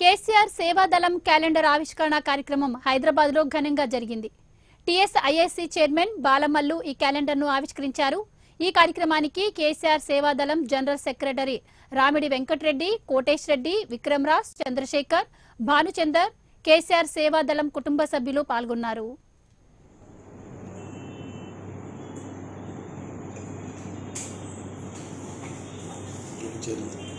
KCR సేవాదళం calendar ఆవిష్కరణ కార్యక్రమం హైదరాబాద్లో ఘనంగా జరిగింది టీఎస్ఐఎస్సీ చైర్మన్ బాలమల్లు ఈ క్యాలెండర్ను ఆవిష్కరించారు ఈ కార్యక్రమానికి కేసీఆర్ సేవాదళం జనరల్ సెక్రటరీ రామిడి వెంకటరెడ్డి కోటేష్ రెడ్డి విక్రమ్రాజ్ చంద్రశేఖర్ భానుచందర్ కేసీఆర్ సేవాదళం కుటుంబ సభ్యులు పాల్గొన్నారు చెల్లి